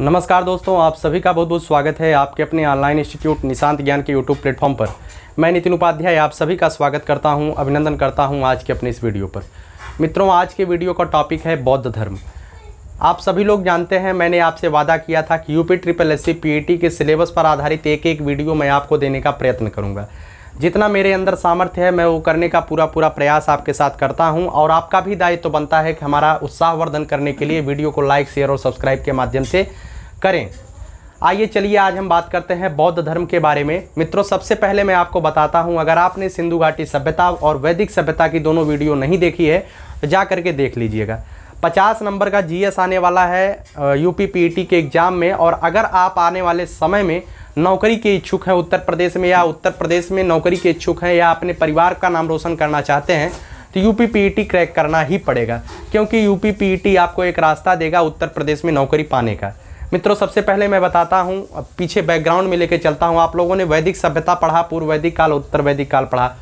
नमस्कार दोस्तों आप सभी का बहुत बहुत स्वागत है आपके अपने ऑनलाइन इंस्टीट्यूट निशांत ज्ञान के यूट्यूब प्लेटफॉर्म पर मैं नितिन उपाध्याय आप सभी का स्वागत करता हूं अभिनंदन करता हूं आज के अपने इस वीडियो पर मित्रों आज के वीडियो का टॉपिक है बौद्ध धर्म आप सभी लोग जानते हैं मैंने आपसे वादा किया था कि यूपी ट्रिपल एस सी के सिलेबस पर आधारित एक एक वीडियो मैं आपको देने का प्रयत्न करूँगा जितना मेरे अंदर सामर्थ्य है मैं वो करने का पूरा पूरा प्रयास आपके साथ करता हूँ और आपका भी दायित्व तो बनता है कि हमारा उत्साहवर्धन करने के लिए वीडियो को लाइक शेयर और सब्सक्राइब के माध्यम से करें आइए चलिए आज हम बात करते हैं बौद्ध धर्म के बारे में मित्रों सबसे पहले मैं आपको बताता हूँ अगर आपने सिंधु घाटी सभ्यता और वैदिक सभ्यता की दोनों वीडियो नहीं देखी है तो जा करके देख लीजिएगा 50 नंबर का जीएस आने वाला है यूपी पीटी के एग्ज़ाम में और अगर आप आने वाले समय में नौकरी के इच्छुक हैं उत्तर प्रदेश में या उत्तर प्रदेश में नौकरी के इच्छुक हैं या अपने परिवार का नाम रोशन करना चाहते हैं तो यू पी e क्रैक करना ही पड़ेगा क्योंकि यू पी e आपको एक रास्ता देगा उत्तर प्रदेश में नौकरी पाने का मित्रों सबसे पहले मैं बताता हूँ पीछे बैकग्राउंड में लेके चलता हूँ आप लोगों ने वैदिक सभ्यता पढ़ा पूर्व वैदिक काल उत्तर वैदिक काल पढ़ा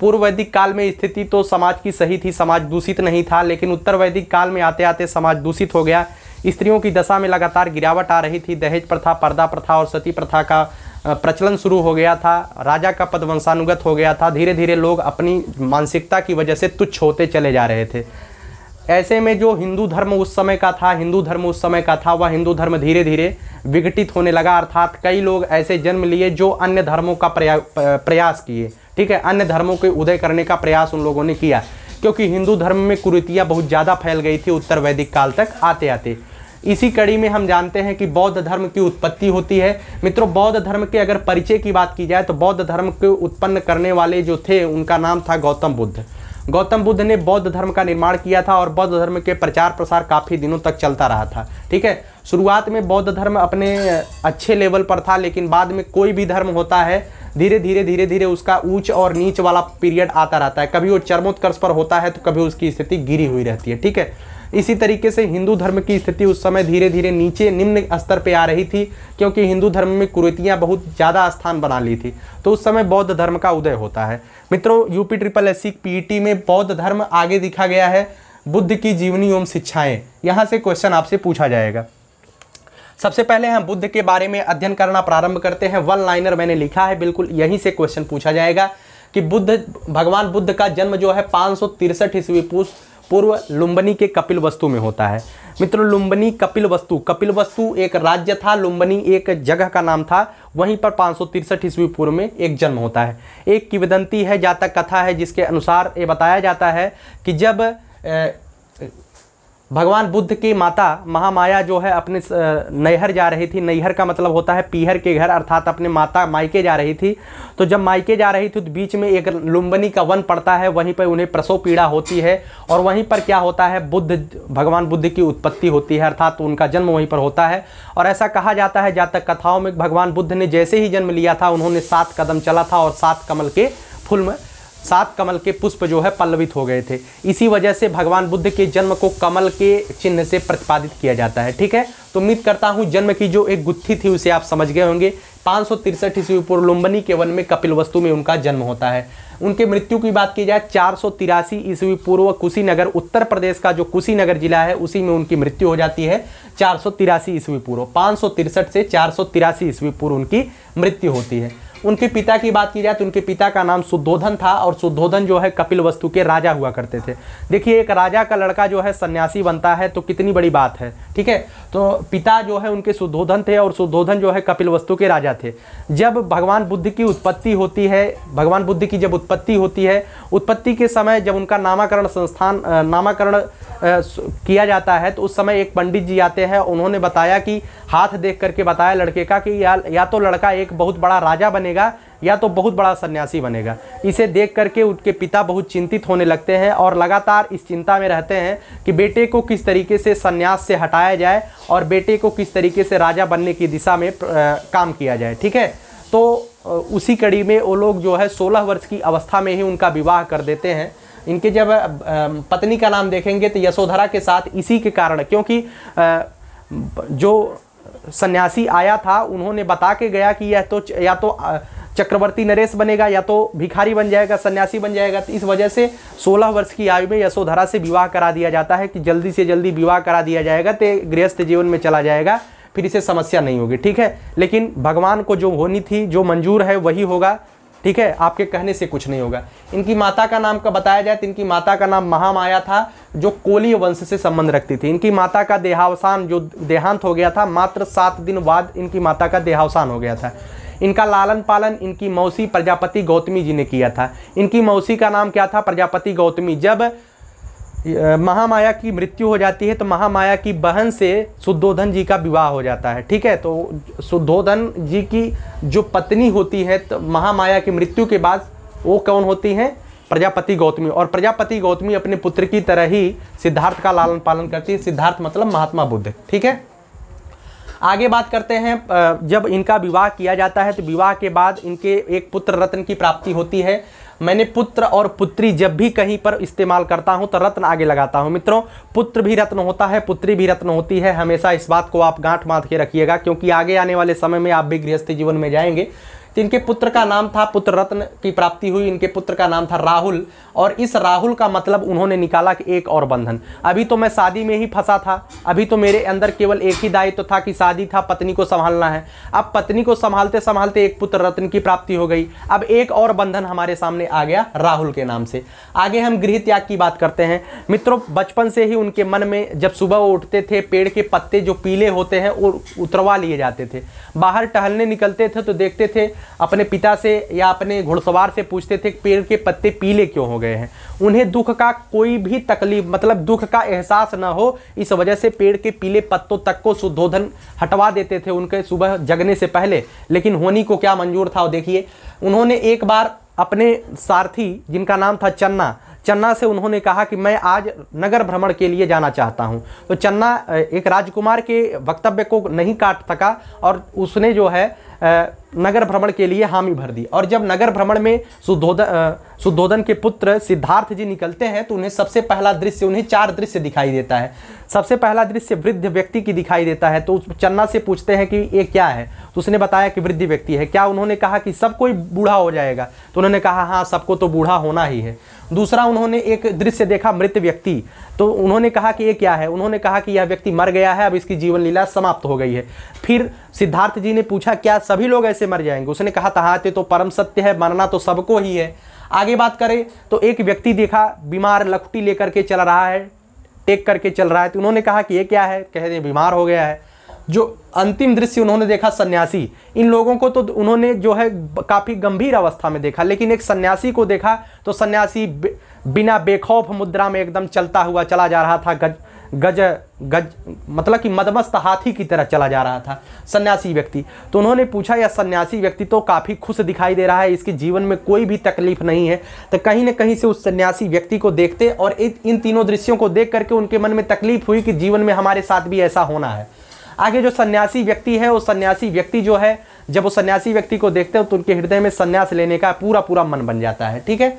पूर्व वैदिक काल में स्थिति तो समाज की सही थी समाज दूषित नहीं था लेकिन उत्तर वैदिक काल में आते आते समाज दूषित हो गया स्त्रियों की दशा में लगातार गिरावट आ रही थी दहेज प्रथा पर्दा प्रथा और सती प्रथा का प्रचलन शुरू हो गया था राजा का पद वंशानुगत हो गया था धीरे धीरे लोग अपनी मानसिकता की वजह से तुच्छ होते चले जा रहे थे ऐसे में जो हिंदू धर्म उस समय का था हिंदू धर्म उस समय का था वह हिंदू धर्म धीरे धीरे विघटित होने लगा अर्थात कई लोग ऐसे जन्म लिए जो अन्य धर्मों का प्रया, प्रयास किए ठीक है अन्य धर्मों के उदय करने का प्रयास उन लोगों ने किया क्योंकि हिंदू धर्म में कुरीतियाँ बहुत ज़्यादा फैल गई थी उत्तर वैदिक काल तक आते आते इसी कड़ी में हम जानते हैं कि बौद्ध धर्म की उत्पत्ति होती है मित्रों बौद्ध धर्म के अगर परिचय की बात की जाए तो बौद्ध धर्म को उत्पन्न करने वाले जो थे उनका नाम था गौतम बुद्ध गौतम बुद्ध ने बौद्ध धर्म का निर्माण किया था और बौद्ध धर्म के प्रचार प्रसार काफ़ी दिनों तक चलता रहा था ठीक है शुरुआत में बौद्ध धर्म अपने अच्छे लेवल पर था लेकिन बाद में कोई भी धर्म होता है धीरे धीरे धीरे धीरे उसका ऊंच और नीच वाला पीरियड आता रहता है कभी वो चरमोत्कर्ष पर होता है तो कभी उसकी स्थिति गिरी हुई रहती है ठीक है इसी तरीके से हिंदू धर्म की स्थिति उस समय धीरे धीरे नीचे निम्न स्तर पर आ रही थी क्योंकि हिंदू धर्म में कुरीतियाँ बहुत ज़्यादा स्थान बना ली थी तो उस समय बौद्ध धर्म का उदय होता है मित्रों यूपी ट्रिपल एस सी में बौद्ध धर्म आगे दिखा गया है बुद्ध की जीवनी एवं शिक्षाएं यहाँ से क्वेश्चन आपसे पूछा जाएगा सबसे पहले हम बुद्ध के बारे में अध्ययन करना प्रारंभ करते हैं वन लाइनर मैंने लिखा है बिल्कुल यहीं से क्वेश्चन पूछा जाएगा कि बुद्ध भगवान बुद्ध का जन्म जो है पाँच ईस्वी पूछ पूर्व लुम्बनी के कपिल वस्तु में होता है मित्रों लुम्बनी कपिल वस्तु कपिल वस्तु एक राज्य था लुम्बनी एक जगह का नाम था वहीं पर पाँच सौ तिरसठ ईस्वी पूर्व में एक जन्म होता है एक किवदंती है जातक कथा है जिसके अनुसार ये बताया जाता है कि जब भगवान बुद्ध की माता महामाया जो है अपने नैहर जा रही थी नैहर का मतलब होता है पीहर के घर अर्थात अपने माता माइके जा रही थी तो जब माइके जा रही थी तो बीच में एक लुम्बनी का वन पड़ता है वहीं पर उन्हें प्रसव पीड़ा होती है और वहीं पर क्या होता है बुद्ध भगवान बुद्ध की उत्पत्ति होती है अर्थात उनका जन्म वहीं पर होता है और ऐसा कहा जाता है जातक कथाओं में भगवान बुद्ध ने जैसे ही जन्म लिया था उन्होंने सात कदम चला था और सात कमल के फूल में सात कमल के पुष्प जो है पल्लवित हो गए थे इसी वजह से भगवान बुद्ध के जन्म को कमल के चिन्ह से प्रतिपादित किया जाता है ठीक है तो उम्मीद करता हूँ जन्म की जो एक गुत्थी थी उसे आप समझ गए होंगे पाँच सौ तिरसठ ईस्वी पूर्व लुम्बनी के वन में कपिल वस्तु में उनका जन्म होता है उनके मृत्यु की बात की जाए चार सौ तिरासी ईस्वी पूर्व कुशीनगर उत्तर प्रदेश का जो कुशीनगर जिला है उसी में उनकी मृत्यु हो जाती है चार सौ तिरासी ईस्वी पूर्व पाँच सौ तिरसठ से चार सौ तिरासी ईस्वी पूर्व उनकी मृत्यु होती है उनके पिता की बात की जाए तो उनके पिता का नाम शुद्धोधन था और शुद्धोधन जो है कपिल वस्तु के राजा हुआ करते थे देखिए एक राजा का लड़का जो है सन्यासी बनता है तो कितनी बड़ी बात है ठीक है तो पिता जो है उनके सुधोधन थे और सुधोधन जो है कपिल वस्तु के राजा थे जब भगवान बुद्ध की उत्पत्ति होती है भगवान बुद्ध की जब उत्पत्ति होती है उत्पत्ति के समय जब उनका नामाकरण संस्थान नामाकरण किया जाता है तो उस समय एक पंडित जी आते हैं उन्होंने बताया कि हाथ देख करके बताया लड़के का कि या, या तो लड़का एक बहुत बड़ा राजा बनेगा या तो बहुत बड़ा सन्यासी बनेगा इसे देख करके उनके पिता बहुत चिंतित होने लगते हैं और लगातार इस चिंता में रहते हैं कि बेटे को किस तरीके से सन्यास से हटाया जाए और बेटे को किस तरीके से राजा बनने की दिशा में काम किया जाए ठीक है तो उसी कड़ी में वो लोग जो है सोलह वर्ष की अवस्था में ही उनका विवाह कर देते हैं इनके जब पत्नी का नाम देखेंगे तो यशोधरा के साथ इसी के कारण क्योंकि जो सन्यासी आया था उन्होंने बता के गया कि यह तो या तो चक्रवर्ती नरेश बनेगा या तो भिखारी बन जाएगा सन्यासी बन जाएगा तो इस वजह से 16 वर्ष की आयु में यशोधरा से विवाह करा दिया जाता है कि जल्दी से जल्दी विवाह करा दिया जाएगा तो गृहस्थ जीवन में चला जाएगा फिर इसे समस्या नहीं होगी ठीक है लेकिन भगवान को जो होनी थी जो मंजूर है वही होगा ठीक है आपके कहने से कुछ नहीं होगा इनकी माता का नाम का बताया जाए तो इनकी माता का नाम महामाया था जो कोलीय वंश से संबंध रखती थी इनकी माता का देहावसान जो देहांत हो गया था मात्र सात दिन बाद इनकी माता का देहावसान हो गया था इनका लालन पालन इनकी मौसी प्रजापति गौतमी जी ने किया था इनकी मौसी का नाम क्या था प्रजापति गौतमी जब महामाया की मृत्यु हो जाती है तो महामाया की बहन से शुद्धोधन जी का विवाह हो जाता है ठीक है तो शुद्धोधन जी की जो पत्नी होती है तो महामाया की मृत्यु के बाद वो कौन होती हैं प्रजापति गौतमी और प्रजापति गौतमी अपने पुत्र की तरह ही सिद्धार्थ का लालन पालन करती है सिद्धार्थ मतलब महात्मा बुद्ध ठीक है आगे बात करते हैं जब इनका विवाह किया जाता है तो विवाह के बाद इनके एक पुत्र रत्न की प्राप्ति होती है मैंने पुत्र और पुत्री जब भी कहीं पर इस्तेमाल करता हूं तो रत्न आगे लगाता हूं मित्रों पुत्र भी रत्न होता है पुत्री भी रत्न होती है हमेशा इस बात को आप गांठ बांध के रखिएगा क्योंकि आगे आने वाले समय में आप भी गृहस्थी जीवन में जाएंगे तो इनके पुत्र का नाम था पुत्र रत्न की प्राप्ति हुई इनके पुत्र का नाम था राहुल और इस राहुल का मतलब उन्होंने निकाला कि एक और बंधन अभी तो मैं शादी में ही फंसा था अभी तो मेरे अंदर केवल एक ही दायित्व तो था कि शादी था पत्नी को संभालना है अब पत्नी को संभालते संभालते एक पुत्र रत्न की प्राप्ति हो गई अब एक और बंधन हमारे सामने आ गया राहुल के नाम से आगे हम गृह त्याग की बात करते हैं मित्रों बचपन से ही उनके मन में जब सुबह वो उठते थे पेड़ के पत्ते जो पीले होते हैं वो उतरवा लिए जाते थे बाहर टहलने निकलते थे तो देखते थे अपने पिता से या अपने घुड़सवार से पूछते थे पेड़ के पत्ते पीले क्यों हो गए हैं उन्हें दुख का कोई भी तकलीफ मतलब दुख का एहसास ना हो इस वजह से पेड़ के पीले पत्तों तक को शुद्धोधन हटवा देते थे उनके सुबह जगने से पहले लेकिन होनी को क्या मंजूर था देखिए उन्होंने एक बार अपने सारथी जिनका नाम था चन्ना चन्ना से उन्होंने कहा कि मैं आज नगर भ्रमण के लिए जाना चाहता हूं तो चन्ना एक राजकुमार के वक्तव्य को नहीं काट सका और उसने जो है नगर भ्रमण के लिए हामी भर दी और जब नगर भ्रमण में सुधोधन सुधोधन के पुत्र सिद्धार्थ जी निकलते हैं तो उन्हें सबसे पहला दृश्य उन्हें चार दृश्य दिखाई देता है सबसे पहला दृश्य वृद्ध व्यक्ति की दिखाई देता है तो उस चन्ना से पूछते हैं कि ये क्या है तो उसने बताया कि वृद्ध व्यक्ति है क्या उन्होंने कहा कि सब कोई बूढ़ा हो जाएगा तो उन्होंने कहा हाँ सबको तो बूढ़ा होना ही है दूसरा उन्होंने एक दृश्य देखा मृत व्यक्ति तो उन्होंने कहा कि ये क्या है उन्होंने कहा कि यह व्यक्ति मर गया है अब इसकी जीवन लीला समाप्त हो गई है फिर सिद्धार्थ जी ने पूछा क्या सभी लोग ऐसे कैसे मर जाएंगे उसने कहा तहाते तो परम सत्य है मरना तो सबको ही है आगे बात करें तो एक व्यक्ति देखा बीमार लखटी लेकर के चल रहा है टेक करके चल रहा है तो उन्होंने कहा कि ये क्या है कह दें बीमार हो गया है जो अंतिम दृश्य उन्होंने देखा सन्यासी इन लोगों को तो उन्होंने जो है काफ़ी गंभीर अवस्था में देखा लेकिन एक सन्यासी को देखा तो सन्यासी बिना बेखौफ मुद्रा में एकदम चलता हुआ चला जा रहा था गज गज गज मतलब कि मदमस्त हाथी की तरह चला जा रहा था सन्यासी व्यक्ति तो उन्होंने पूछा यह सन्यासी व्यक्ति तो काफ़ी खुश दिखाई दे रहा है इसके जीवन में कोई भी तकलीफ नहीं है तो कहीं ना कहीं से उस सन्यासी व्यक्ति को देखते और इन तीनों दृश्यों को देख करके उनके मन में तकलीफ हुई कि जीवन में हमारे साथ भी ऐसा होना है आगे जो सन्यासी व्यक्ति है वो सन्यासी व्यक्ति जो है जब वो सन्यासी व्यक्ति को देखते हो तो उनके हृदय में सन्यास लेने का पूरा पूरा मन बन जाता है ठीक है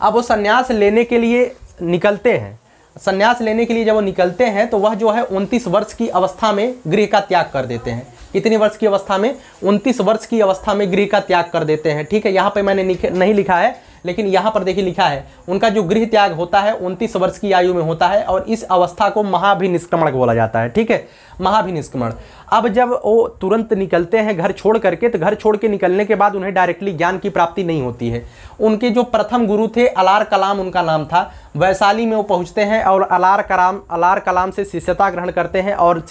अब वो सन्यास लेने के लिए निकलते हैं संन्यास लेने के लिए जब वो निकलते हैं तो वह जो है उनतीस वर्ष की अवस्था में गृह का त्याग कर देते हैं कितनी वर्ष की अवस्था में उनतीस वर्ष की अवस्था में गृह का त्याग कर देते हैं ठीक है यहाँ पर मैंने नहीं लिखा है लेकिन यहाँ पर देखिए लिखा है उनका जो गृह त्याग होता है उनतीस वर्ष की आयु में होता है और इस अवस्था को महाभिनिष्क्रमण बोला जाता है ठीक है महाभिनिष्क्रमण अब जब वो तुरंत निकलते हैं घर छोड़ करके तो घर छोड़ के निकलने के बाद उन्हें डायरेक्टली ज्ञान की प्राप्ति नहीं होती है उनके जो प्रथम गुरु थे अलार कलाम उनका नाम था वैशाली में वो पहुँचते हैं और अलार कलाम अलार कलाम से शिष्यता ग्रहण करते हैं और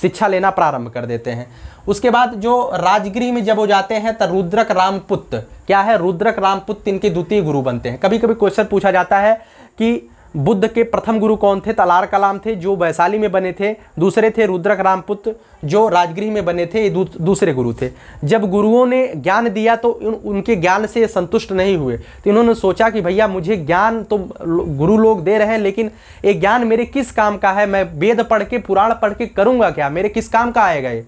शिक्षा लेना प्रारंभ कर देते हैं उसके बाद जो राजगिरी में जब वो जाते हैं तो रुद्रक रामपुत्र क्या है रुद्रक रामपुत्र इनके द्वितीय गुरु बनते हैं कभी कभी क्वेश्चन पूछा जाता है कि बुद्ध के प्रथम गुरु कौन थे तलार कलाम थे जो वैशाली में बने थे दूसरे थे रुद्रक रामपुत्र जो राजगृह में बने थे ये दू, दूसरे गुरु थे जब गुरुओं ने ज्ञान दिया तो उन, उनके ज्ञान से संतुष्ट नहीं हुए तो इन्होंने सोचा कि भैया मुझे ज्ञान तो गुरु लोग दे रहे हैं लेकिन ये ज्ञान मेरे किस काम का है मैं वेद पढ़ के पुराण पढ़ के करूँगा क्या मेरे किस काम का आएगा ये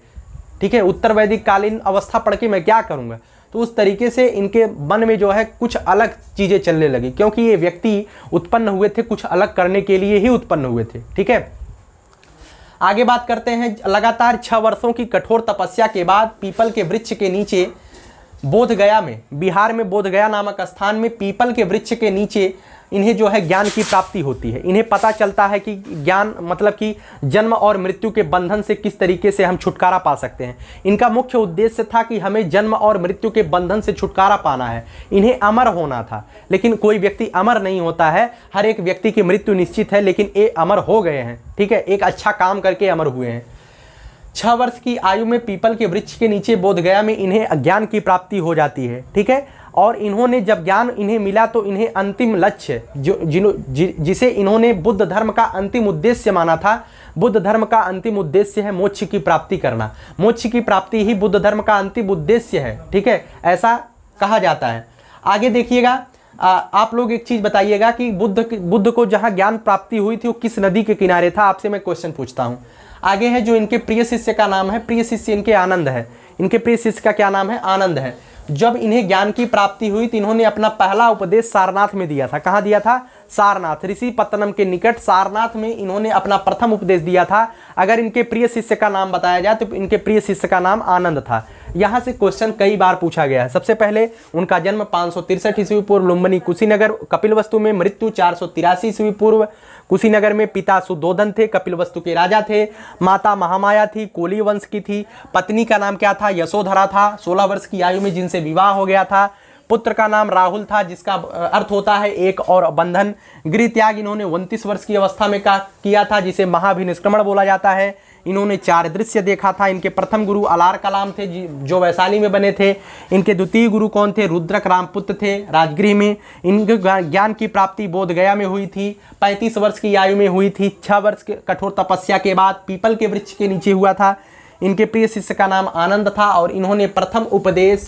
ठीक है उत्तर वैदिक कालीन अवस्था पढ़ के मैं क्या करूँगा तो उस तरीके से इनके मन में जो है कुछ अलग चीज़ें चलने लगी क्योंकि ये व्यक्ति उत्पन्न हुए थे कुछ अलग करने के लिए ही उत्पन्न हुए थे ठीक है आगे बात करते हैं लगातार छः वर्षों की कठोर तपस्या के बाद पीपल के वृक्ष के नीचे बोधगया में बिहार में बोधगया नामक स्थान में पीपल के वृक्ष के नीचे इन्हें जो है ज्ञान की प्राप्ति होती है इन्हें पता चलता है कि ज्ञान मतलब कि जन्म और मृत्यु के बंधन से किस तरीके से हम छुटकारा पा सकते हैं इनका मुख्य उद्देश्य था कि हमें जन्म और मृत्यु के बंधन से छुटकारा पाना है इन्हें अमर होना था लेकिन कोई व्यक्ति अमर नहीं होता है हर एक व्यक्ति की मृत्यु निश्चित है लेकिन ये अमर हो गए हैं ठीक है एक अच्छा काम करके अमर हुए हैं छह वर्ष की आयु में पीपल के वृक्ष के नीचे बोधगया में इन्हें ज्ञान की प्राप्ति हो जाती है ठीक है और इन्होंने जब ज्ञान इन्हें मिला तो इन्हें अंतिम लक्ष्य जो जिनो जि, जिसे इन्होंने बुद्ध धर्म का अंतिम उद्देश्य माना था बुद्ध धर्म का अंतिम उद्देश्य है मोक्ष की प्राप्ति करना मोक्ष की प्राप्ति ही बुद्ध धर्म का अंतिम उद्देश्य है ठीक है ऐसा कहा जाता है आगे देखिएगा आप लोग एक चीज़ बताइएगा कि बुद्ध बुद्ध को जहाँ ज्ञान प्राप्ति हुई थी वो किस नदी के किनारे था आपसे मैं क्वेश्चन पूछता हूँ आगे है जो इनके प्रिय शिष्य का नाम है प्रिय शिष्य इनके आनंद है इनके प्रिय शिष्य का क्या नाम है आनंद है जब इन्हें ज्ञान की प्राप्ति हुई तो इन्होंने अपना पहला उपदेश सारनाथ में दिया था कहाँ दिया था सारनाथ ऋषि पत्तनम के निकट सारनाथ में इन्होंने अपना प्रथम उपदेश दिया था अगर इनके प्रिय शिष्य का नाम बताया जाए तो इनके प्रिय शिष्य का नाम आनंद था यहाँ से क्वेश्चन कई बार पूछा गया है सबसे पहले उनका जन्म पाँच सौ ईस्वी पूर्व लुम्बनी कुशीनगर कपिलवस्तु में मृत्यु चार सौ ईस्वी पूर्व कुशीनगर में पिता सुदोधन थे कपिल वस्तु के राजा थे माता महामाया थी कोली वंश की थी पत्नी का नाम क्या था यशोधरा था सोलह वर्ष की आयु में जिनसे विवाह हो गया था पुत्र का नाम राहुल था जिसका अर्थ होता है एक और बंधन गृह त्याग इन्होंने उनतीस वर्ष की अवस्था में का किया था जिसे महाभिनिष्क्रमण बोला जाता है इन्होंने चार दृश्य देखा था इनके प्रथम गुरु अलार कलाम थे जो वैशाली में बने थे इनके द्वितीय गुरु कौन थे रुद्रक रामपुत्र थे राजगृह में इनके ज्ञान की प्राप्ति बोधगया में हुई थी पैंतीस वर्ष की आयु में हुई थी छः वर्ष के कठोर तपस्या के बाद पीपल के वृक्ष के नीचे हुआ था इनके प्रिय शिष्य का नाम आनंद था और इन्होंने प्रथम उपदेश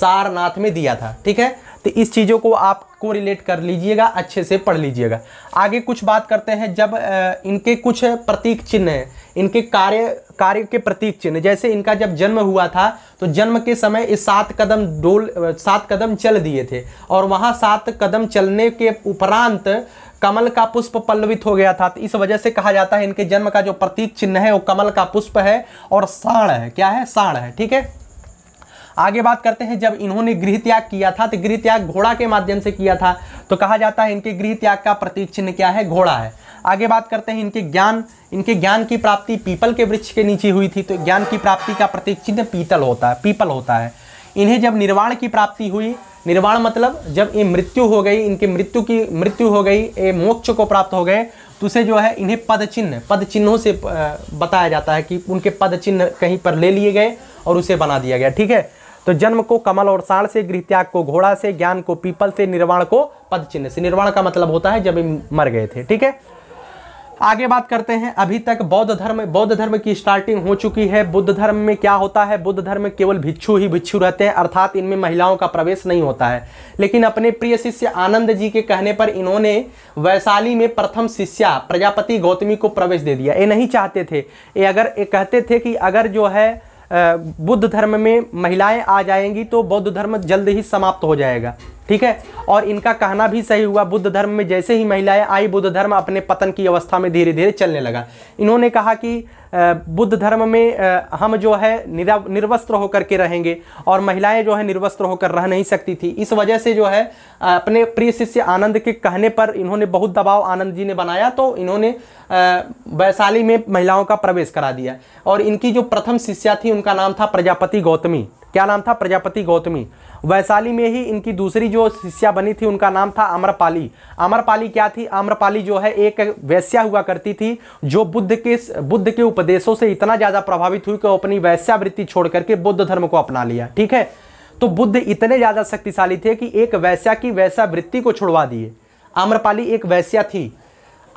सारनाथ में दिया था ठीक है तो इस चीज़ों को आपको रिलेट कर लीजिएगा अच्छे से पढ़ लीजिएगा आगे कुछ बात करते हैं जब इनके कुछ प्रतीक चिन्ह हैं इनके कार्य कार्य के प्रतीक चिन्ह जैसे इनका जब जन्म हुआ था तो जन्म के समय इस सात कदम डोल सात कदम चल दिए थे और वहाँ सात कदम चलने के उपरांत कमल का पुष्प पल्लवित हो गया था तो इस वजह से कहा जाता है इनके जन्म का जो प्रतीक चिन्ह है वो कमल का पुष्प है और साण है क्या है साण है ठीक है आगे बात करते हैं जब इन्होंने गृह त्याग किया था तो गृह त्याग घोड़ा के माध्यम से किया था तो कहा जाता है इनके गृह त्याग का प्रतीक चिन्ह क्या है घोड़ा है आगे बात करते हैं इनके ज्ञान इनके ज्ञान की प्राप्ति पीपल के वृक्ष के नीचे हुई थी तो ज्ञान की प्राप्ति का प्रतीक चिन्ह पीतल होता है पीपल होता है इन्हें जब निर्वाण की प्राप्ति हुई निर्वाण मतलब जब ये मृत्यु हो गई इनके मृत्यु की मृत्यु हो गई ये मोक्ष को प्राप्त हो गए तो उसे जो है इन्हें पद चिन्ह पद चिन्हों से बताया जाता है कि उनके पद चिन्ह कहीं पर ले लिए गए और उसे बना दिया गया ठीक है तो जन्म को कमल और साण से गृह त्याग को घोड़ा से ज्ञान को पीपल से निर्वाण को पद चिन्ह से निर्वाण का मतलब होता है जब मर गए थे ठीक है आगे बात करते हैं अभी तक बौद्ध धर्म बौद्ध धर्म की स्टार्टिंग हो चुकी है बुद्ध धर्म में क्या होता है बुद्ध धर्म में केवल भिक्षु ही भिक्षु रहते हैं अर्थात इनमें महिलाओं का प्रवेश नहीं होता है लेकिन अपने प्रिय शिष्य आनंद जी के कहने पर इन्होंने वैशाली में प्रथम शिष्या प्रजापति गौतमी को प्रवेश दे दिया ये नहीं चाहते थे ये अगर ये कहते थे कि अगर जो है बुद्ध धर्म में महिलाएं आ जाएंगी तो बौद्ध धर्म जल्द ही समाप्त हो जाएगा ठीक है और इनका कहना भी सही हुआ बुद्ध धर्म में जैसे ही महिलाएं आई बुद्ध धर्म अपने पतन की अवस्था में धीरे धीरे चलने लगा इन्होंने कहा कि बुद्ध धर्म में हम जो है निर्वस्त्र होकर के रहेंगे और महिलाएं जो है निर्वस्त्र होकर रह नहीं सकती थी इस वजह से जो है अपने प्रिय शिष्य आनंद के कहने पर इन्होंने बहुत दबाव आनंद जी ने बनाया तो इन्होंने वैशाली में महिलाओं का प्रवेश करा दिया और इनकी जो प्रथम शिष्या थी उनका नाम था प्रजापति गौतमी क्या नाम था प्रजापति गौतमी वैशाली में ही इनकी दूसरी जो शिष्या बनी थी उनका नाम था आम्रपाली आम्रपाली क्या थी आम्रपाली जो है एक वैश्या हुआ करती थी जो बुद्ध के बुद्ध के उपदेशों से इतना ज़्यादा प्रभावित हुई कि अपनी वैश्यावृत्ति छोड़ करके बुद्ध धर्म को अपना लिया ठीक है तो बुद्ध इतने ज़्यादा शक्तिशाली थे कि एक वैश्या की वैश्यावृत्ति वृत्ति को छुड़वा दिए आम्रपाली एक वैश्या थी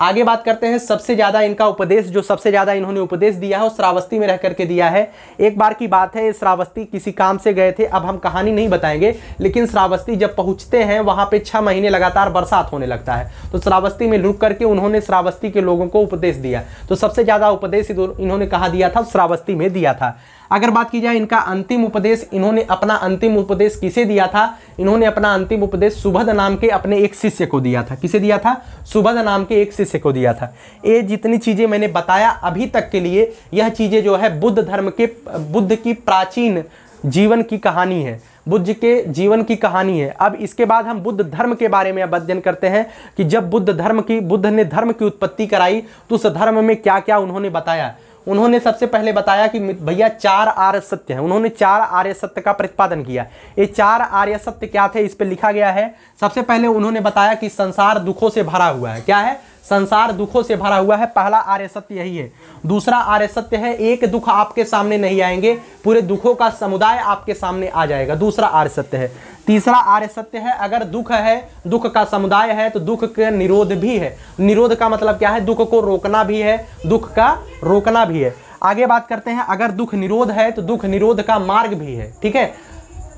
आगे बात करते हैं सबसे ज़्यादा इनका उपदेश जो सबसे ज़्यादा इन्होंने उपदेश दिया है वो श्रावस्ती में रह करके दिया है एक बार की बात है श्रावस्ती किसी काम से गए थे अब हम कहानी नहीं बताएंगे लेकिन श्रावस्ती जब पहुँचते हैं वहाँ पर छः महीने लगातार बरसात होने लगता है तो श्रावस्ती में रुक करके उन्होंने श्रावस्ती के लोगों को उपदेश दिया तो सबसे ज़्यादा उपदेश इन्होंने कहा दिया था श्रावस्ती में दिया था अगर बात की जाए इनका अंतिम उपदेश इन्होंने अपना अंतिम उपदेश किसे दिया था इन्होंने अपना अंतिम उपदेश सुभद नाम के अपने एक शिष्य को दिया था किसे दिया था सुभद नाम के एक शिष्य को दिया था ये जितनी चीज़ें मैंने बताया अभी तक के लिए यह चीज़ें जो है बुद्ध धर्म के बुद्ध की प्राचीन जीवन की कहानी है बुद्ध के जीवन की कहानी है अब इसके बाद हम बुद्ध धर्म के बारे में अब अध्ययन करते हैं कि जब बुद्ध धर्म की बुद्ध ने धर्म की उत्पत्ति कराई तो उस धर्म में क्या क्या उन्होंने बताया उन्होंने सबसे पहले बताया कि भैया चार आर्य सत्य हैं उन्होंने चार आर्य सत्य का प्रतिपादन किया ये चार आर्य सत्य क्या थे इस पर लिखा गया है सबसे पहले उन्होंने बताया कि संसार दुखों से भरा हुआ है क्या है संसार दुखों से भरा हुआ है पहला आर्य सत्य यही है दूसरा आर्य सत्य है एक दुख आपके सामने नहीं आएंगे पूरे दुखों का समुदाय आपके सामने आ जाएगा दूसरा आर्य सत्य है तीसरा आर्य सत्य है अगर दुख है दुख का समुदाय है तो दुख का निरोध भी है निरोध का मतलब क्या है दुख को रोकना भी है दुख का रोकना भी है आगे बात करते हैं अगर दुख निरोध है तो दुख निरोध का मार्ग भी है ठीक है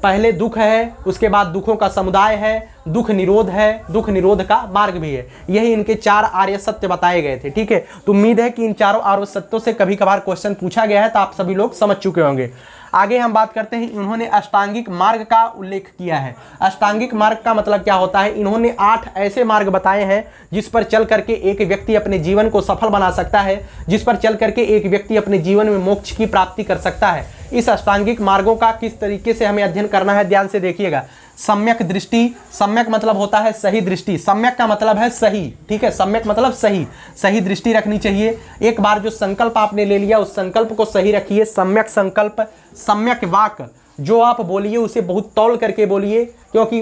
पहले दुख है उसके बाद दुखों का समुदाय है दुख निरोध है दुख निरोध का मार्ग भी है यही इनके चार आर्य सत्य बताए गए थे ठीक है तो उम्मीद है कि इन चारों आर्य सत्यों से कभी कभार क्वेश्चन पूछा गया है तो आप सभी लोग समझ चुके होंगे आगे हम बात करते हैं इन्होंने अष्टांगिक मार्ग का उल्लेख किया है अष्टांगिक मार्ग का मतलब क्या होता है इन्होंने आठ ऐसे मार्ग बताए हैं जिस पर चल करके एक व्यक्ति अपने जीवन को सफल बना सकता है जिस पर चल करके एक व्यक्ति अपने जीवन में मोक्ष की प्राप्ति कर सकता है इस अष्टांगिक मार्गों का किस तरीके से हमें अध्ययन करना है ध्यान से देखिएगा सम्यक दृष्टि सम्यक मतलब होता है सही दृष्टि सम्यक का मतलब है सही ठीक है सम्यक मतलब सही सही दृष्टि रखनी चाहिए एक बार जो संकल्प आपने ले लिया उस संकल्प को सही रखिए सम्यक संकल्प सम्यक वाक जो आप बोलिए उसे बहुत तौल करके बोलिए क्योंकि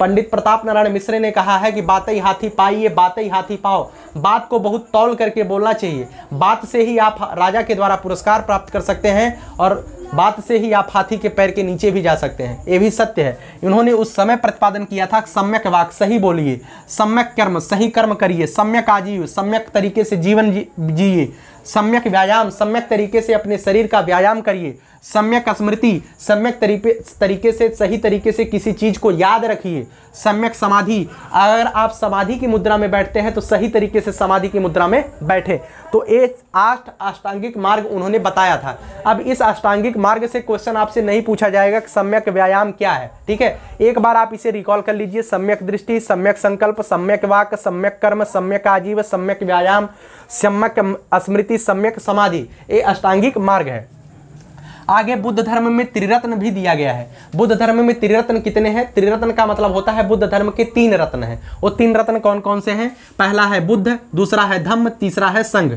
पंडित प्रताप नारायण मिश्र ने कहा है कि बातें हाथी पाइए बातें हाथी पाओ बात को बहुत तौल करके बोलना चाहिए बात से ही आप राजा के द्वारा पुरस्कार प्राप्त कर सकते हैं और बात से ही आप हाथी के पैर के नीचे भी जा सकते हैं ये भी सत्य है इन्होंने उस समय प्रतिपादन किया था सम्यक वाक सही बोलिए सम्यक कर्म सही कर्म करिए सम्यक आजीव सम्यक तरीके से जीवन जिये सम्यक व्यायाम सम्यक तरीके से अपने शरीर का व्यायाम करिए सम्यक स्मृति सम्यक तरीके तरीके से सही तरीके से किसी चीज़ को याद रखिए सम्यक समाधि अगर आप समाधि की मुद्रा में बैठते हैं तो सही तरीके से समाधि की मुद्रा में बैठे तो एक आठ अष्टांगिक मार्ग उन्होंने बताया था अब इस अष्टांगिक मार्ग से क्वेश्चन आपसे नहीं पूछा जाएगा कि सम्यक व्यायाम क्या है ठीक है एक बार आप इसे रिकॉल कर लीजिए सम्यक दृष्टि सम्यक संकल्प सम्यक वाक सम्यक कर्म सम्यक आजीव सम्यक व्यायाम सम्यक स्मृति सम्यक समाधि ये अष्टांगिक मार्ग है आगे बुद्ध धर्म में त्रिरत्न भी दिया गया है बुद्ध धर्म में त्रिरत्न कितने हैं त्रिरत्न का मतलब होता है बुद्ध धर्म के तीन रत्न है वो तीन रत्न कौन कौन से हैं पहला है बुद्ध दूसरा है धम्म तीसरा है संघ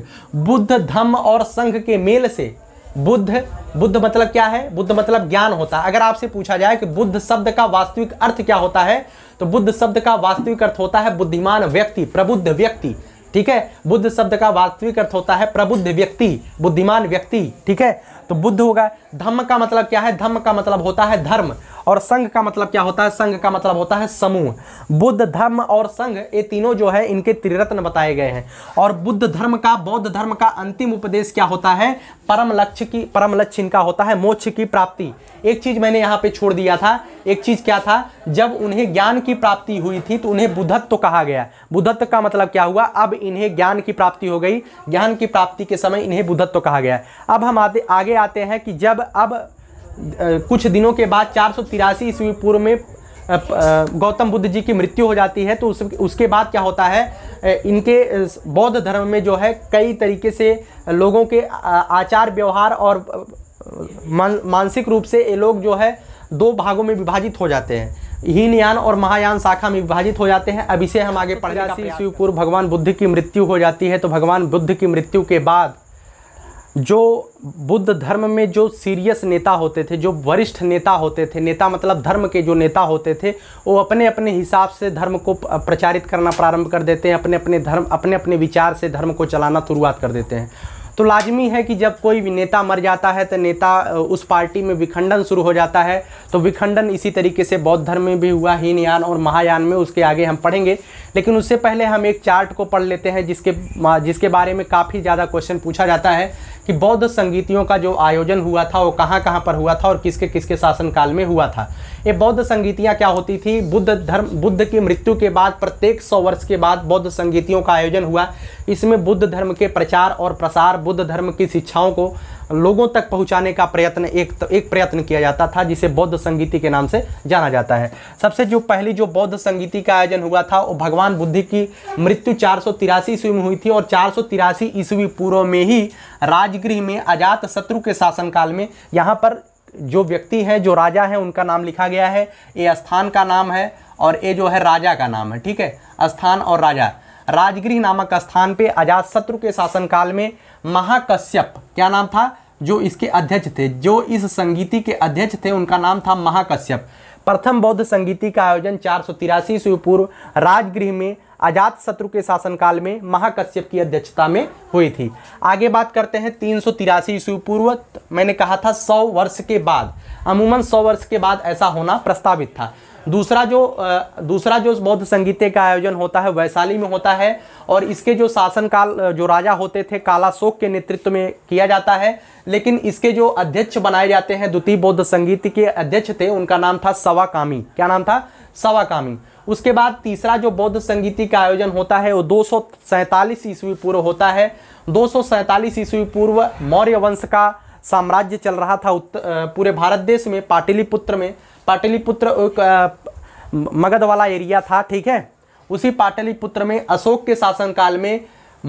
बुद्ध धम्म और संघ के मेल से बुद्ध बुद्ध मतलब क्या है बुद्ध मतलब ज्ञान होता है अगर आपसे पूछा जाए कि बुद्ध शब्द का वास्तविक अर्थ क्या होता है तो बुद्ध शब्द का वास्तविक अर्थ होता है बुद्धिमान व्यक्ति प्रबुद्ध व्यक्ति ठीक है बुद्ध शब्द का वास्तविक अर्थ होता है प्रबुद्ध व्यक्ति बुद्धिमान व्यक्ति ठीक है तो बुद्ध होगा धम्म का मतलब क्या है धम्म का मतलब होता है धर्म और संघ का मतलब क्या होता है संघ का मतलब होता है समूह बुद्ध धर्म और संघ ये तीनों जो है इनके त्रिरत्न बताए गए हैं और बुद्ध धर्म का बौद्ध धर्म का अंतिम उपदेश क्या होता है परम लक्ष्य की परम लक्ष्य इनका होता है मोक्ष की प्राप्ति एक चीज मैंने यहाँ पे छोड़ दिया था एक चीज क्या था जब उन्हें ज्ञान की प्राप्ति हुई थी तो उन्हें बुद्धत्व कहा गया बुद्धत्व का मतलब क्या हुआ अब इन्हें ज्ञान की प्राप्ति हो गई ज्ञान की प्राप्ति के समय इन्हें बुद्धत्व कहा गया अब हम आते आगे आते हैं कि जब अब कुछ दिनों के बाद चार सौ ईस्वी पूर्व में गौतम बुद्ध जी की मृत्यु हो जाती है तो उस, उसके बाद क्या होता है इनके बौद्ध धर्म में जो है कई तरीके से लोगों के आचार व्यवहार और मानसिक रूप से ये लोग जो है दो भागों में विभाजित हो जाते हैं हीनयान और महायान शाखा में विभाजित हो जाते हैं अब इसे हम आगे पढ़ जाते हैं शिवपुर भगवान बुद्ध की मृत्यु हो जाती है तो भगवान बुद्ध की मृत्यु के बाद जो बुद्ध धर्म में जो सीरियस नेता होते थे जो वरिष्ठ नेता होते थे नेता मतलब धर्म के जो नेता होते थे वो अपने अपने हिसाब से धर्म को प्रचारित करना प्रारंभ कर देते हैं अपने अपने धर्म अपने अपने विचार से धर्म को चलाना शुरुआत कर देते हैं तो लाजमी है कि जब कोई भी नेता मर जाता है तो नेता उस पार्टी में विखंडन शुरू हो जाता है तो विखंडन इसी तरीके से बौद्ध धर्म में भी हुआ हीनयान और महायान में उसके आगे हम पढ़ेंगे लेकिन उससे पहले हम एक चार्ट को पढ़ लेते हैं जिसके जिसके बारे में काफ़ी ज़्यादा क्वेश्चन पूछा जाता है कि बौद्ध संगीतियों का जो आयोजन हुआ था वो कहाँ कहाँ पर हुआ था और किसके किसके शासनकाल में हुआ था ये बौद्ध संगीतियाँ क्या होती थी बुद्ध धर्म बुद्ध की मृत्यु के बाद प्रत्येक सौ वर्ष के बाद बौद्ध संगीतियों का आयोजन हुआ इसमें बुद्ध धर्म के प्रचार और प्रसार बुद्ध धर्म की शिक्षाओं को लोगों तक पहुंचाने का प्रयत्न एक तो एक प्रयत्न किया जाता था जिसे बौद्ध संगीति के नाम से जाना जाता है सबसे जो पहली जो बौद्ध संगीति का आयोजन हुआ था वो भगवान बुद्ध की मृत्यु चार ईस्वी में हुई थी और चार ईस्वी पूर्व में ही राजगृह में अजात शत्रु के शासनकाल में यहाँ पर जो व्यक्ति है जो राजा है उनका नाम लिखा गया है ये स्थान का नाम है और ये जो है राजा का नाम है ठीक है स्थान और राजा राजगृह नामक स्थान पे अजात शत्रु के शासनकाल में महाकश्यप क्या नाम था जो इसके अध्यक्ष थे जो इस संगीति के अध्यक्ष थे उनका नाम था महाकश्यप प्रथम बौद्ध संगीति का आयोजन चार सौ तिरासी ईस्वी पूर्व राजगृह में अजात शत्रु के शासनकाल में महाकश्यप की अध्यक्षता में हुई थी आगे बात करते हैं तीन सौ तिरासी ईस्वी पूर्व मैंने कहा था सौ वर्ष के बाद अमूमन सौ वर्ष के बाद ऐसा होना प्रस्तावित था दूसरा जो दूसरा जो बौद्ध संगीत का आयोजन होता है वैशाली में होता है और इसके जो शासनकाल जो राजा होते थे कालाशोक के नेतृत्व में किया जाता है लेकिन इसके जो अध्यक्ष बनाए जाते हैं द्वितीय बौद्ध संगीत के अध्यक्ष थे उनका नाम था सवाकामी क्या नाम था सवाकामी उसके बाद तीसरा जो बौद्ध संगीति का आयोजन होता है वो दो ईस्वी पूर्व होता है दो ईस्वी पूर्व मौर्य वंश का साम्राज्य चल रहा था पूरे भारत देश में पाटिलिपुत्र में पाटलिपुत्र मगध वाला एरिया था ठीक है उसी पाटलिपुत्र में अशोक के शासनकाल में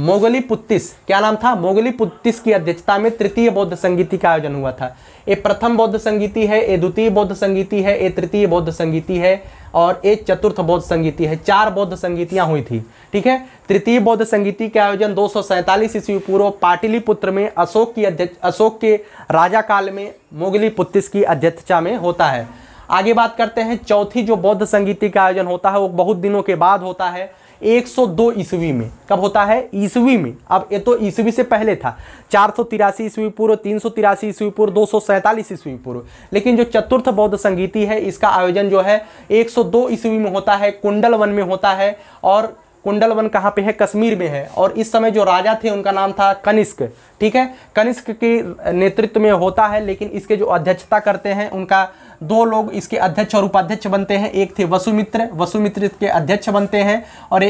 मोगली पुत्तिस क्या नाम था मोगली पुत्तिस की अध्यक्षता में तृतीय बौद्ध संगीति का आयोजन हुआ था ये प्रथम बौद्ध संगीति है ये द्वितीय बौद्ध संगीति है ये तृतीय बौद्ध संगीति है और ये चतुर्थ बौद्ध संगीति है चार बौद्ध संगीतियां हुई थी ठीक है तृतीय बौद्ध संगीति का आयोजन दो सौ ईस्वी पूर्व पाटिलिपुत्र में अशोक की अध्यक्ष अशोक के राजा काल में मोगली पुत्तिस की अध्यक्षता में होता है आगे बात करते हैं चौथी जो बौद्ध संगीति का आयोजन होता है वो बहुत दिनों के बाद होता है 102 ईस्वी में कब होता है ईस्वी में अब ये तो ईस्वी से पहले था चार सौ तिरासी ईस्वी पूर्व तीन सौ तिरासी ईस्वी पूर्व दो सौ सैंतालीस ईस्वी पूर्व लेकिन जो चतुर्थ बौद्ध संगीति है इसका आयोजन जो है 102 ईस्वी में होता है कुंडल वन में होता है और कुंडल वन कहाँ पे है कश्मीर में है और इस समय जो राजा थे उनका नाम था कनिष्क ठीक है कनिष्क के नेतृत्व में होता है लेकिन इसके जो अध्यक्षता करते हैं उनका दो लोग इसके अध्यक्ष और उपाध्यक्ष बनते हैं एक थे वसुमित्र वसुमित्र इसके अध्यक्ष बनते हैं और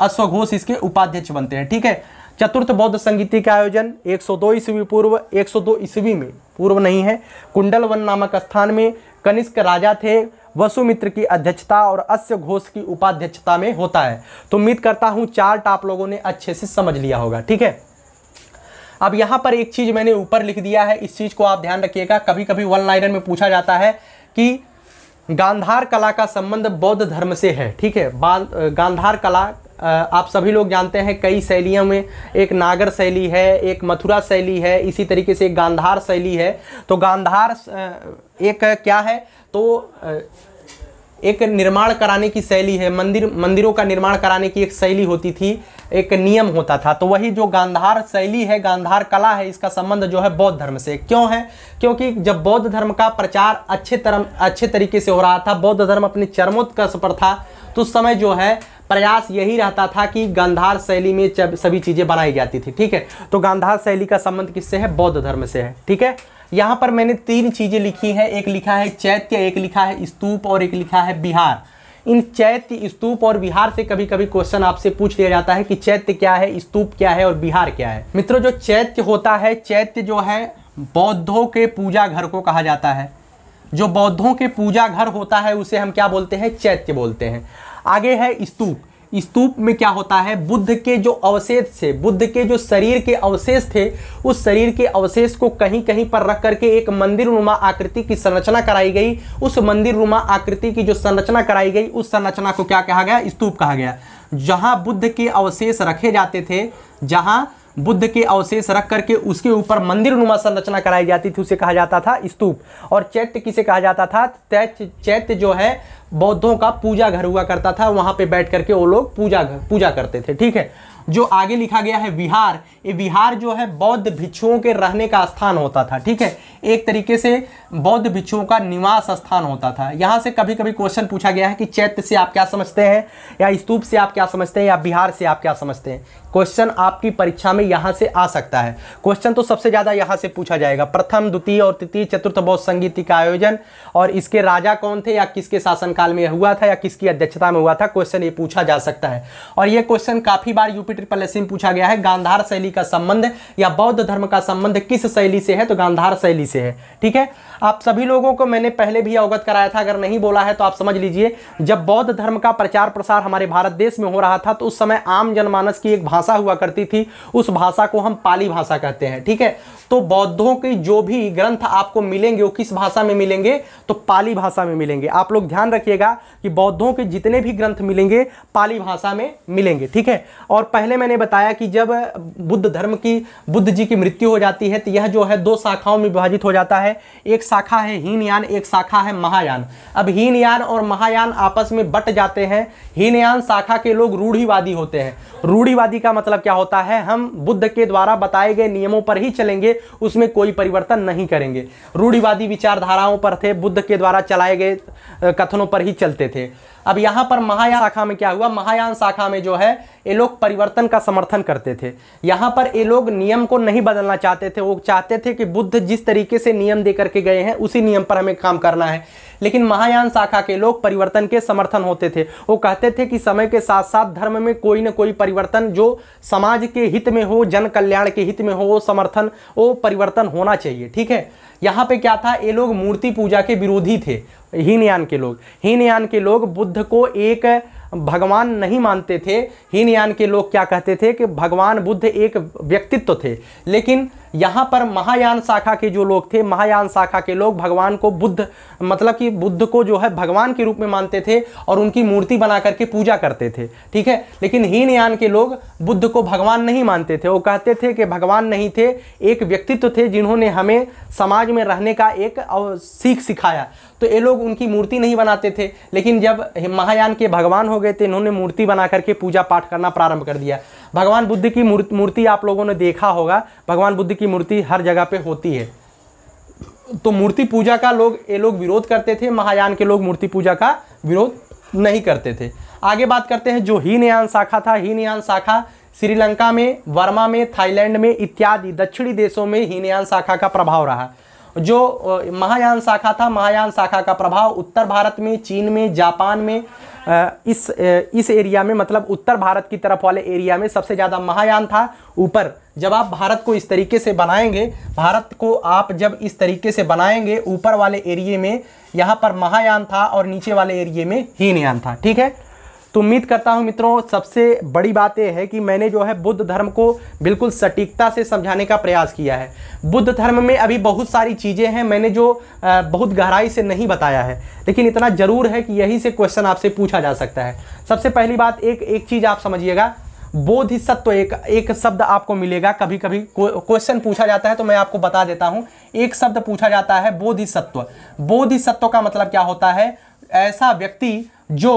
अश्वघोष इसके उपाध्यक्ष बनते हैं ठीक है चतुर्थ बौद्ध संगीति का आयोजन 102 ईस्वी पूर्व 102 ईस्वी में पूर्व नहीं है कुंडल वन नामक स्थान में कनिष्क राजा थे वसुमित्र की अध्यक्षता और अश्य घोष की उपाध्यक्षता में होता है तो उम्मीद करता हूँ चार्ट आप लोगों ने अच्छे से समझ लिया होगा ठीक है अब यहाँ पर एक चीज़ मैंने ऊपर लिख दिया है इस चीज़ को आप ध्यान रखिएगा कभी कभी वन लाइनर में पूछा जाता है कि गांधार कला का संबंध बौद्ध धर्म से है ठीक है गांधार कला आप सभी लोग जानते हैं कई शैलियों में एक नागर शैली है एक मथुरा शैली है इसी तरीके से एक गांधार शैली है तो गांधार एक क्या है तो एक निर्माण कराने की शैली है मंदिर मंदिरों का निर्माण कराने की एक शैली होती थी एक नियम होता था तो वही जो गांधार शैली है गांधार कला है इसका संबंध जो है बौद्ध धर्म से क्यों है क्योंकि जब बौद्ध धर्म का प्रचार अच्छे तरह अच्छे तरीके से हो रहा था बौद्ध धर्म अपने चरमोत्कर्ष पर था तो उस समय जो है प्रयास यही रहता था कि गांधार शैली में सभी चीज़ें बनाई जाती थी ठीक है तो गांधार शैली का संबंध किससे है बौद्ध धर्म से है ठीक है यहाँ पर मैंने तीन चीज़ें लिखी है एक लिखा है चैत्य एक लिखा है स्तूप और एक लिखा है बिहार इन चैत्य स्तूप और बिहार से कभी कभी क्वेश्चन आपसे पूछ लिया जाता है कि चैत्य क्या है स्तूप क्या है और बिहार क्या है मित्रों जो चैत्य होता है चैत्य जो है बौद्धों के पूजा घर को कहा जाता है जो बौद्धों के पूजा घर होता है उसे हम क्या बोलते हैं चैत्य बोलते हैं आगे है स्तूप स्तूप में क्या होता है बुद्ध के जो अवशेष थे बुद्ध के जो शरीर के अवशेष थे उस शरीर के अवशेष को कहीं कहीं पर रख करके एक मंदिर नुमा आकृति की संरचना कराई गई उस मंदिर नुमा आकृति की जो संरचना कराई गई उस संरचना को क्या कहा गया स्तूप कहा गया जहां बुद्ध के अवशेष रखे जाते थे जहां बुद्ध के अवशेष रख करके उसके ऊपर मंदिर नुमा संरचना कराई जाती थी उसे कहा जाता था स्तूप और चैत्य किसे कहा जाता था चैत्य जो है बौद्धों का पूजा घर हुआ करता था वहां पे बैठ करके वो लोग पूजा घर पूजा करते थे ठीक है जो आगे लिखा गया है विहार ये विहार जो है बौद्ध भिक्षुओं के रहने का स्थान होता था ठीक है एक तरीके से बौद्ध भिक्षुओं का निवास स्थान होता था यहाँ से कभी कभी क्वेश्चन पूछा गया है कि चैत्य से आप क्या समझते हैं या स्तूप से आप क्या समझते हैं या बिहार से आप क्या समझते हैं क्वेश्चन आपकी परीक्षा में यहाँ से आ सकता है क्वेश्चन तो सबसे ज़्यादा यहाँ से पूछा जाएगा प्रथम द्वितीय और तृतीय चतुर्थ बौद्ध संगीति का आयोजन और इसके राजा कौन थे या किसके शासनकाल में हुआ था या किसकी अध्यक्षता में हुआ था क्वेश्चन ये पूछा जा सकता है और ये क्वेश्चन काफ़ी बार यूपी ट्रिपल एस में पूछा गया है गांधार शैली का संबंध या बौद्ध धर्म का संबंध किस शैली से है तो गांधार शैली से है ठीक है आप सभी लोगों को मैंने पहले भी अवगत कराया था अगर नहीं बोला है तो आप समझ लीजिए जब बौद्ध धर्म का प्रचार प्रसार हमारे भारत देश में हो रहा था तो उस समय आम जनमानस की एक भाषा भाषा हुआ करती थी उस भाषा को हम पाली भाषा कहते हैं ठीक है तो बौद्धों के जो भी ग्रंथ आपको मिलेंगे वो किस भाषा में मिलेंगे तो पाली भाषा में मिलेंगे आप लोग ध्यान रखिएगा कि बौद्धों के जितने भी ग्रंथ मिलेंगे पाली भाषा में मिलेंगे ठीक है और पहले मैंने बताया कि जब बुद्ध धर्म की बुद्ध जी की मृत्यु हो जाती है तो यह जो है दो शाखाओं में विभाजित हो जाता है एक शाखा है हीनयान एक शाखा है महायान अब हीनयान और महायान आपस में बट जाते हैं हीनयान शाखा के लोग रूढ़ीवादी होते हैं रूढ़ीवादी का मतलब क्या होता है हम बुद्ध के द्वारा बताए गए नियमों पर ही चलेंगे उसमें कोई परिवर्तन नहीं करेंगे रूढ़िवादी विचारधाराओं पर थे बुद्ध के द्वारा चलाए गए कथनों पर ही चलते थे अब यहाँ पर महायान शाखा में क्या हुआ महायान शाखा में जो है ये लोग परिवर्तन का समर्थन करते थे यहाँ पर ये लोग नियम को नहीं बदलना चाहते थे वो चाहते थे कि बुद्ध जिस तरीके से नियम दे करके गए हैं उसी नियम पर हमें काम करना है लेकिन महायान शाखा के लोग परिवर्तन के समर्थन होते थे वो कहते थे कि समय के साथ साथ धर्म में कोई ना कोई परिवर्तन जो समाज के हित में हो जन कल्याण के हित में हो वो समर्थन वो परिवर्तन होना चाहिए ठीक है यहाँ पे क्या था ये लोग मूर्ति पूजा के विरोधी थे हीनयान के लोग हीनयान के लोग बुद्ध को एक भगवान नहीं मानते थे हीन यान के लोग क्या कहते थे कि भगवान बुद्ध एक व्यक्तित्व थे लेकिन यहाँ पर महायान शाखा के जो लोग थे महायान शाखा के लोग भगवान को बुद्ध मतलब कि बुद्ध को जो है भगवान के रूप में मानते थे और उनकी मूर्ति बना करके पूजा करते थे ठीक है लेकिन हीनयान के लोग बुद्ध को भगवान नहीं मानते थे वो कहते थे कि भगवान नहीं थे एक व्यक्तित्व थे जिन्होंने हमें समाज में रहने का एक सीख सिखाया तो ये लोग उनकी मूर्ति नहीं बनाते थे लेकिन जब महायान के भगवान हो गए थे इन्होंने मूर्ति बना करके पूजा पाठ करना प्रारंभ कर दिया भगवान बुद्ध की मूर्ति आप लोगों ने देखा होगा भगवान बुद्ध की मूर्ति हर जगह पे होती है तो मूर्ति पूजा का लोग ये लोग विरोध करते थे महायान के लोग मूर्ति पूजा का विरोध नहीं करते थे आगे बात करते हैं जो हीनयान शाखा था हीनयान शाखा श्रीलंका में वर्मा में थाईलैंड में इत्यादि दक्षिणी देशों में हीनयान शाखा का प्रभाव रहा जो महायान शाखा था महायान शाखा का प्रभाव उत्तर भारत में चीन में जापान में इस इस एरिया में मतलब उत्तर भारत की तरफ वाले एरिया में सबसे ज़्यादा महायान था ऊपर जब आप भारत को इस तरीके से बनाएंगे भारत को आप जब इस तरीके से बनाएंगे ऊपर वाले एरिए में यहाँ पर महायान था और नीचे वाले एरिए में हीनयान था ठीक है तो उम्मीद करता हूँ मित्रों सबसे बड़ी बात यह है कि मैंने जो है बुद्ध धर्म को बिल्कुल सटीकता से समझाने का प्रयास किया है बुद्ध धर्म में अभी बहुत सारी चीज़ें हैं मैंने जो बहुत गहराई से नहीं बताया है लेकिन इतना ज़रूर है कि यही से क्वेश्चन आपसे पूछा जा सकता है सबसे पहली बात एक एक चीज़ आप समझिएगा बोधिसत्व एक एक शब्द आपको मिलेगा कभी कभी क्वेश्चन पूछा जाता है तो मैं आपको बता देता हूँ एक शब्द पूछा जाता है बोधिसत्व बोधिसत्व का मतलब क्या होता है ऐसा व्यक्ति जो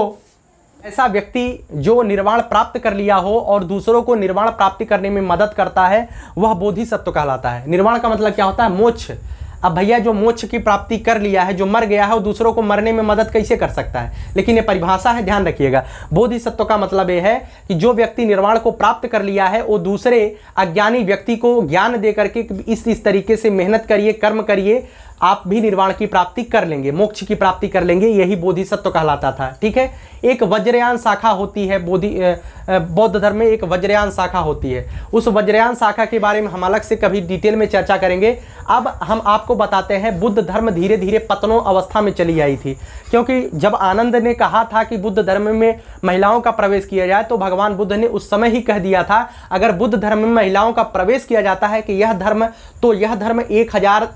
ऐसा व्यक्ति जो निर्वाण प्राप्त कर लिया हो और दूसरों को निर्वाण प्राप्ति करने में मदद करता है वह बोधिसत्व कहलाता है निर्वाण का मतलब क्या होता है मोक्ष अब भैया जो मोक्ष की प्राप्ति कर लिया है जो मर गया है वो दूसरों को मरने में मदद कैसे कर सकता है लेकिन ये परिभाषा है ध्यान रखिएगा बोधिसत्व का मतलब ये है कि जो व्यक्ति निर्वाण को प्राप्त कर लिया है वो दूसरे अज्ञानी व्यक्ति को ज्ञान दे करके इस इस तरीके से मेहनत करिए कर्म करिए आप भी निर्वाण की प्राप्ति कर लेंगे मोक्ष की प्राप्ति कर लेंगे यही बोधिसत्व कहलाता था ठीक है एक वज्रयान शाखा होती है बोधि बौद्ध धर्म में एक वज्रयान शाखा होती है उस वज्रयान शाखा के बारे में हम अलग से कभी डिटेल में चर्चा करेंगे अब हम आपको बताते हैं बुद्ध धर्म धीरे धीरे पतनों अवस्था में चली आई थी क्योंकि जब आनंद ने कहा था कि बुद्ध धर्म में महिलाओं का प्रवेश किया जाए तो भगवान बुद्ध ने उस समय ही कह दिया था अगर बुद्ध धर्म में महिलाओं का प्रवेश किया जाता है कि यह धर्म तो यह धर्म एक हजार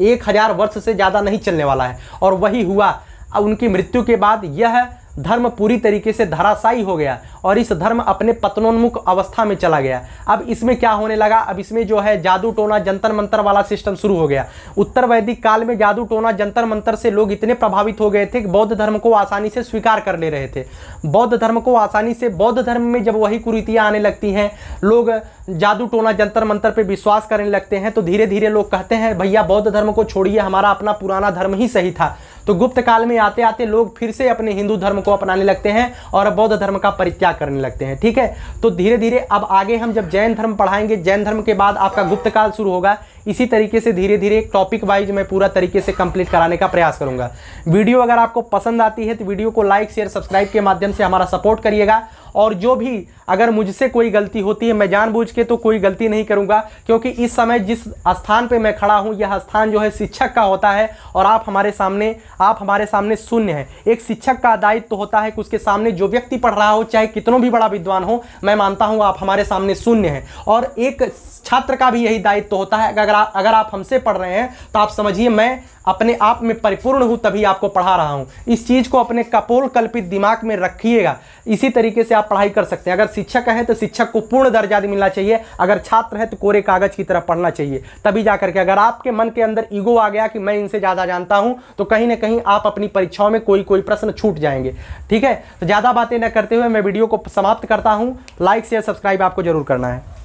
एक हज़ार वर्ष से ज़्यादा नहीं चलने वाला है और वही हुआ अब उनकी मृत्यु के बाद यह धर्म पूरी तरीके से धराशायी हो गया और इस धर्म अपने पतनोन्मुख अवस्था में चला गया अब इसमें क्या होने लगा अब इसमें जो है जादू टोना जंतर मंतर वाला सिस्टम शुरू हो गया उत्तर वैदिक काल में जादू टोना जंतर मंतर से लोग इतने प्रभावित हो गए थे कि बौद्ध धर्म को आसानी से स्वीकार कर ले रहे थे बौद्ध धर्म को आसानी से बौद्ध धर्म में जब वही कुरीतियाँ आने लगती हैं लोग जादू टोना जंतर मंतर पर विश्वास करने लगते हैं तो धीरे धीरे लोग कहते हैं भैया बौद्ध धर्म को छोड़िए हमारा अपना पुराना धर्म ही सही था तो गुप्त काल में आते आते लोग फिर से अपने हिंदू धर्म को अपनाने लगते हैं और बौद्ध धर्म का परित्याग करने लगते हैं ठीक है तो धीरे धीरे अब आगे हम जब जैन धर्म पढ़ाएंगे जैन धर्म के बाद आपका गुप्त काल शुरू होगा इसी तरीके से धीरे धीरे टॉपिक वाइज मैं पूरा तरीके से कंप्लीट कराने का प्रयास करूंगा वीडियो अगर आपको पसंद आती है तो वीडियो को लाइक शेयर सब्सक्राइब के माध्यम से हमारा सपोर्ट करिएगा और जो भी अगर मुझसे कोई गलती होती है मैं जानबूझ के तो कोई गलती नहीं करूँगा क्योंकि इस समय जिस स्थान पर मैं खड़ा हूँ यह स्थान जो है शिक्षक का होता है और आप हमारे सामने आप हमारे सामने शून्य हैं एक शिक्षक का दायित्व तो होता है कि उसके सामने जो व्यक्ति पढ़ रहा हो चाहे कितनों भी बड़ा विद्वान हो मैं मानता हूँ आप हमारे सामने शून्य हैं और एक छात्र का भी यही दायित्व तो होता है अगर अगर आप हमसे पढ़ रहे हैं तो आप समझिए मैं अपने आप में परिपूर्ण हूँ तभी आपको पढ़ा रहा हूँ इस चीज़ को अपने कपोल कल्पित दिमाग में रखिएगा इसी तरीके से आप पढ़ाई कर सकते हैं अगर शिक्षक है तो शिक्षक को पूर्ण दर्जा मिलना चाहिए अगर छात्र है तो कोरे कागज़ की तरह पढ़ना चाहिए तभी जा करके अगर आपके मन के अंदर ईगो आ गया कि मैं इनसे ज़्यादा जानता हूँ तो कहीं ना कहीं आप अपनी परीक्षाओं में कोई कोई प्रश्न छूट जाएंगे ठीक है तो ज़्यादा बातें न करते हुए मैं वीडियो को समाप्त करता हूँ लाइक शेयर सब्सक्राइब आपको जरूर करना है